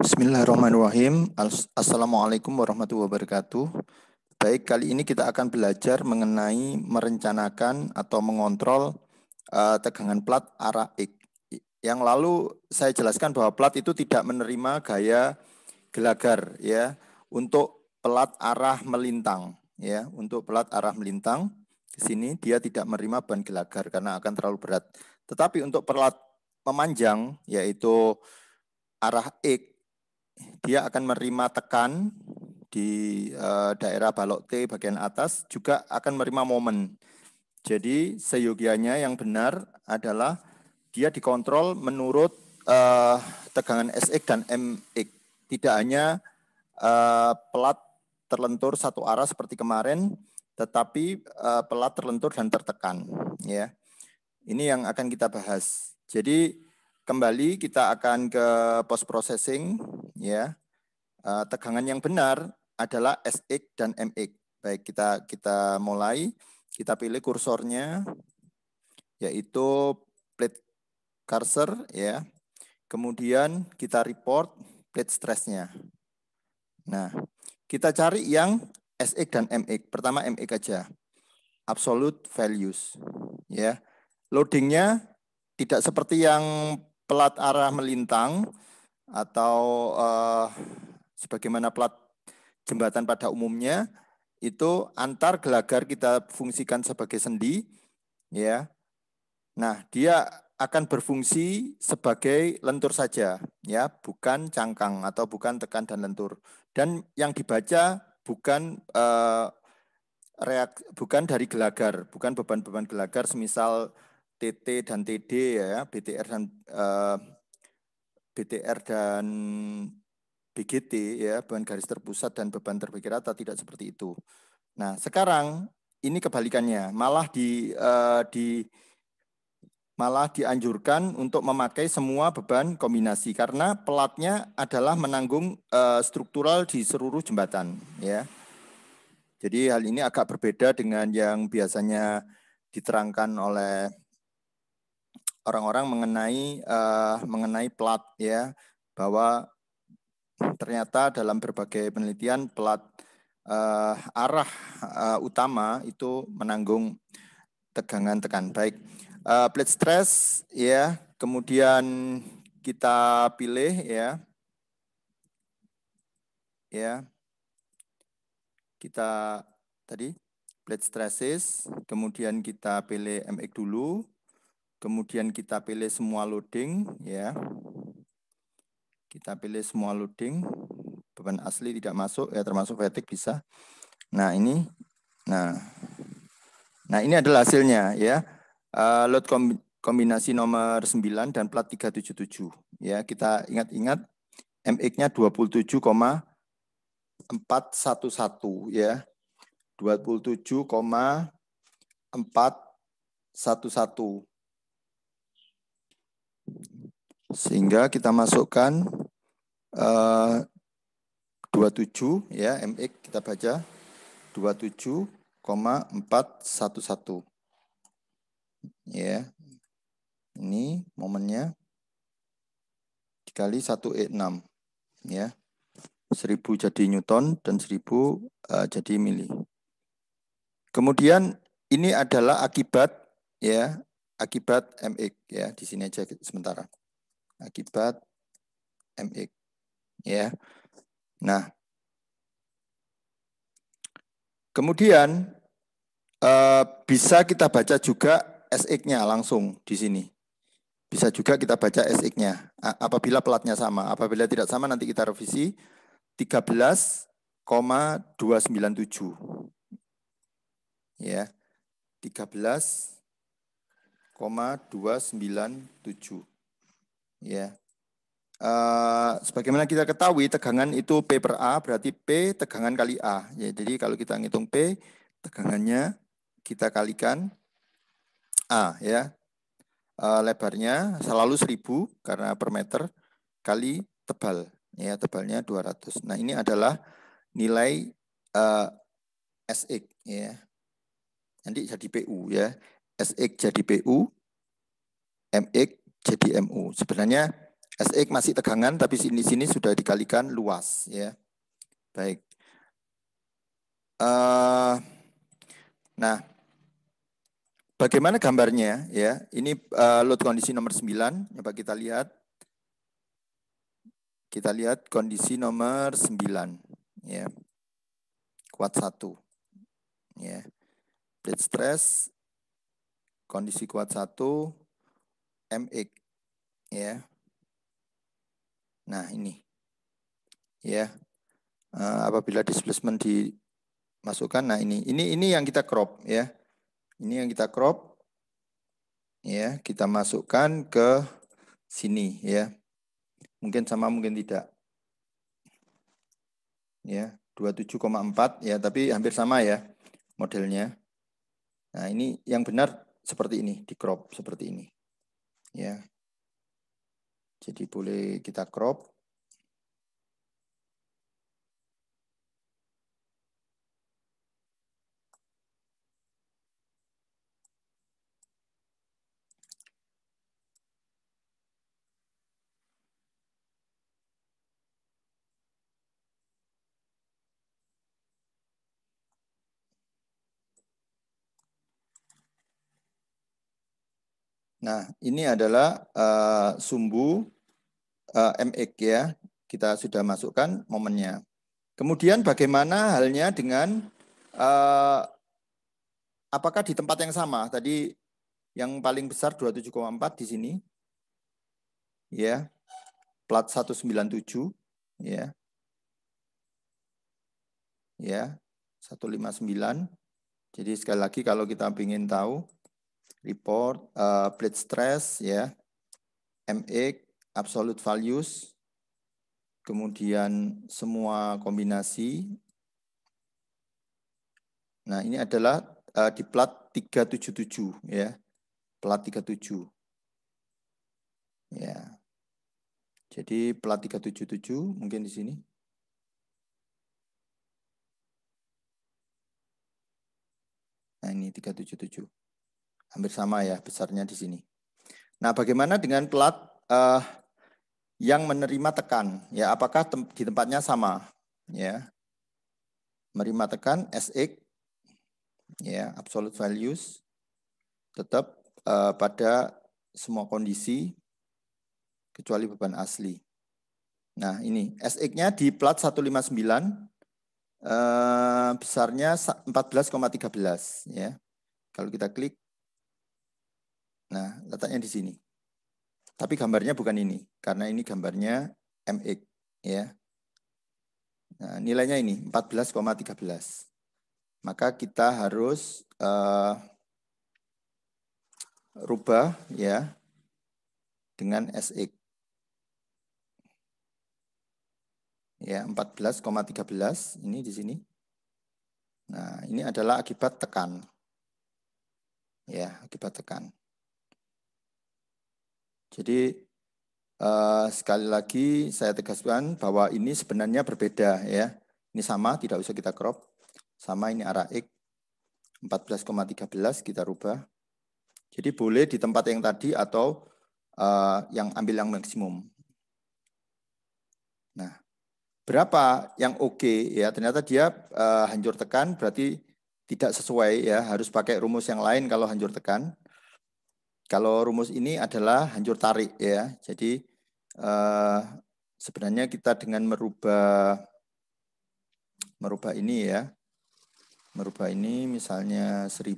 Bismillahirrahmanirrahim. Assalamualaikum warahmatullahi wabarakatuh. Baik, kali ini kita akan belajar mengenai merencanakan atau mengontrol uh, tegangan plat arah X. Yang lalu saya jelaskan bahwa plat itu tidak menerima gaya gelagar ya untuk pelat arah melintang ya, untuk pelat arah melintang di sini dia tidak menerima ban gelagar karena akan terlalu berat. Tetapi untuk pelat memanjang yaitu arah X dia akan menerima tekan di uh, daerah balok T bagian atas juga akan menerima momen. Jadi seyogianya yang benar adalah dia dikontrol menurut uh, tegangan SX dan MX. Tidak hanya uh, pelat terlentur satu arah seperti kemarin, tetapi uh, pelat terlentur dan tertekan. Ya, ini yang akan kita bahas. Jadi Kembali kita akan ke post processing ya. Eh, tegangan yang benar adalah SX dan MX. Baik, kita kita mulai. Kita pilih kursornya yaitu plate cursor ya. Kemudian kita report plate stressnya. Nah, kita cari yang SX dan MX. Pertama MX aja. Absolute values ya. Loadingnya tidak seperti yang pelat arah melintang atau uh, sebagaimana pelat jembatan pada umumnya itu antar gelagar kita fungsikan sebagai sendi ya. Nah, dia akan berfungsi sebagai lentur saja ya, bukan cangkang atau bukan tekan dan lentur. Dan yang dibaca bukan uh, reak bukan dari gelagar, bukan beban-beban gelagar semisal TT dan TD ya, ya. BTR dan uh, eh, BTR dan BGT ya, beban garis terpusat dan beban terpikir rata tidak seperti itu. Nah, sekarang ini kebalikannya, malah di uh, di malah dianjurkan untuk memakai semua beban kombinasi karena pelatnya adalah menanggung uh, struktural di seluruh jembatan ya. Jadi hal ini agak berbeda dengan yang biasanya diterangkan oleh orang-orang mengenai uh, mengenai plat ya bahwa ternyata dalam berbagai penelitian plat uh, arah uh, utama itu menanggung tegangan tekan baik uh, plate stress ya kemudian kita pilih ya ya kita tadi plate stresses kemudian kita pilih MX dulu Kemudian kita pilih semua loading ya. Kita pilih semua loading. Beban asli tidak masuk ya termasuk fatigue bisa. Nah, ini nah Nah, ini adalah hasilnya ya. Uh, load kombinasi nomor 9 dan plat 377 ya. Kita ingat-ingat MX-nya 27,411 ya. 27,411 sehingga kita masukkan eh, uh, 27 ya MX kita baca 27,411. Ya. Ini momennya dikali 1E6 ya. 1000 jadi newton dan 1000 uh, eh, jadi mili. Kemudian ini adalah akibat ya, akibat MX ya di sini aja sementara akibat MX. Ya. Nah, kemudian eh, bisa kita baca juga SX-nya langsung di sini. Bisa juga kita baca SX-nya apabila pelatnya sama. Apabila tidak sama nanti kita revisi 13,297. Ya. 13,297. Ya. Uh, sebagaimana kita ketahui tegangan itu P per A berarti P tegangan kali A. Ya, jadi kalau kita ngitung P tegangannya kita kalikan A ya. Uh, lebarnya selalu 1000 karena per meter kali tebal ya tebalnya 200. Nah, ini adalah nilai uh, eh, SX ya. Nanti jadi PU ya. SX jadi PU, MX JDMU. Sebenarnya SX e masih tegangan, tapi sini-sini sudah dikalikan luas. ya. Baik. Uh, nah, bagaimana gambarnya? Ya, ini uh, load kondisi nomor 9. Coba kita lihat. Kita lihat kondisi nomor 9. Ya. Kuat satu, Ya. Plate stress, kondisi kuat satu. MX ya. Nah, ini. Ya. Eh, apabila displacement dimasukkan nah ini ini ini yang kita crop ya. Ini yang kita crop ya, kita masukkan ke sini ya. Mungkin sama mungkin tidak. Ya, 27,4 ya, tapi hampir sama ya modelnya. Nah, ini yang benar seperti ini, di crop seperti ini. Ya. Jadi boleh kita crop Nah, ini adalah uh, sumbu uh, eh, MX e ya. Kita sudah masukkan momennya. Kemudian bagaimana halnya dengan uh, apakah di tempat yang sama? Tadi yang paling besar 27,4 di sini. Ya. Plat 197 ya. Ya. 159. Jadi sekali lagi kalau kita ingin tahu report, uh, plate stress, ya, MX, absolute values, kemudian semua kombinasi. Nah, ini adalah uh, di plat 377 ya. Plat 37. Ya. Jadi plat 377 mungkin di sini. Nah, ini 377. Hampir sama ya besarnya di sini. Nah, bagaimana dengan plat uh, eh, yang menerima tekan? Ya, apakah tem di tempatnya sama? Ya, menerima tekan SX, ya absolute values tetap uh, pada semua kondisi kecuali beban asli. Nah, ini SX-nya di plat 159 eh, besarnya 14,13 ya. Kalau kita klik Nah, letaknya di sini. Tapi gambarnya bukan ini, karena ini gambarnya MX. ya. Nah, nilainya ini 14,13. Maka kita harus uh, rubah ya dengan SX. Ya, 14,13 ini di sini. Nah, ini adalah akibat tekan. Ya, akibat tekan. Jadi uh, sekali lagi saya tegaskan bahwa ini sebenarnya berbeda ya. Ini sama, tidak usah kita crop. Sama ini arah X. 14,13 kita rubah. Jadi boleh di tempat yang tadi atau uh, yang ambil yang maksimum. Nah, berapa yang oke okay, ya? Ternyata dia uh, hancur tekan berarti tidak sesuai ya, harus pakai rumus yang lain kalau hancur tekan. Kalau rumus ini adalah hancur tarik ya. Jadi eh, sebenarnya kita dengan merubah merubah ini ya. Merubah ini misalnya 1000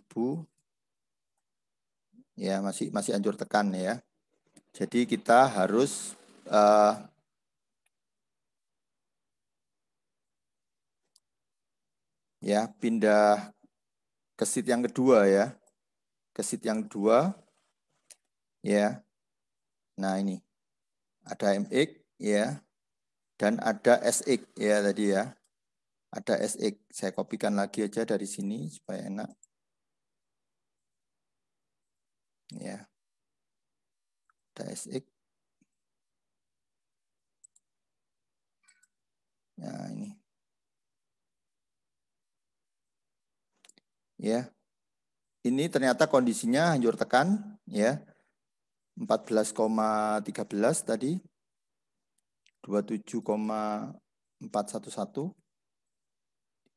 ya masih masih hancur tekan ya. Jadi kita harus eh, ya pindah ke seat yang kedua ya. Ke seat yang kedua ya. Nah, ini. Ada MX ya. Dan ada SX ya tadi ya. Ada SX. Saya kopikan lagi aja dari sini supaya enak. Ya. Ada SX. Nah, ini. Ya. Ini ternyata kondisinya hancur tekan, ya. 14,13 tadi 27,411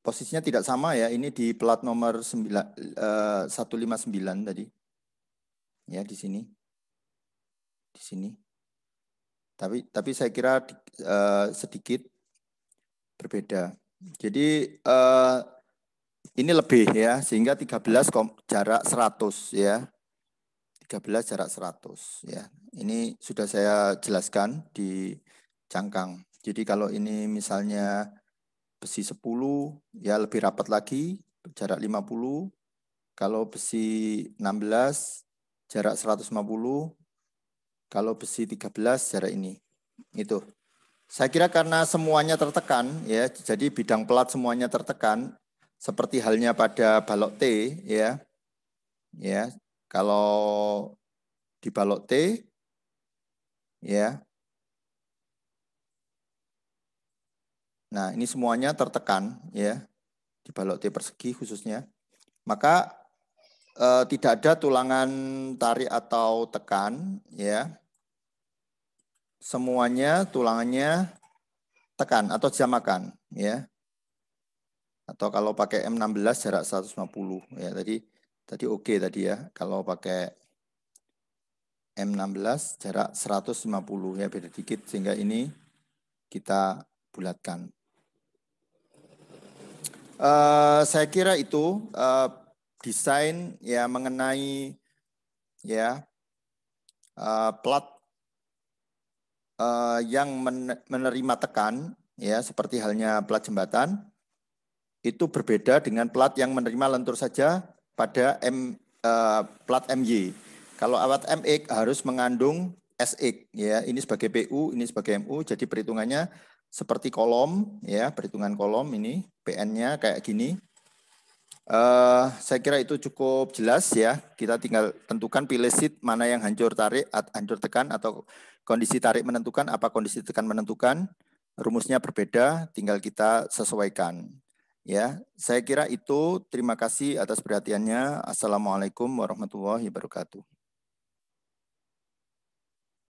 posisinya tidak sama ya ini di plat nomor 9, eh, 159 tadi ya di sini di sini tapi tapi saya kira eh, sedikit berbeda jadi eh, ini lebih ya sehingga 13 jarak 100 ya 13 jarak 100 ya. Ini sudah saya jelaskan di cangkang. Jadi kalau ini misalnya besi 10 ya lebih rapat lagi jarak 50. Kalau besi 16 jarak 150. Kalau besi 13 jarak ini. Itu. Saya kira karena semuanya tertekan ya, jadi bidang pelat semuanya tertekan seperti halnya pada balok T ya. Ya, kalau di balok T, ya. Nah, ini semuanya tertekan, ya. di balok T persegi khususnya. Maka e, tidak ada tulangan tarik atau tekan, ya. Semuanya tulangannya tekan atau jamakan, ya. Atau kalau pakai M16 jarak 150, ya. Tadi Tadi oke okay tadi ya, kalau pakai M16 jarak 150 ya beda dikit sehingga ini kita bulatkan. Uh, saya kira itu uh, desain ya mengenai ya uh, plat uh, yang menerima tekan ya seperti halnya plat jembatan itu berbeda dengan plat yang menerima lentur saja pada M, uh, plat MY. Kalau awat MX harus mengandung SX ya. Ini sebagai PU, ini sebagai MU. Jadi perhitungannya seperti kolom ya, perhitungan kolom ini PN-nya kayak gini. Uh, saya kira itu cukup jelas ya. Kita tinggal tentukan pilih seat mana yang hancur tarik, hancur tekan atau kondisi tarik menentukan apa kondisi tekan menentukan. Rumusnya berbeda, tinggal kita sesuaikan. Ya, saya kira itu. Terima kasih atas perhatiannya. Assalamualaikum warahmatullahi wabarakatuh.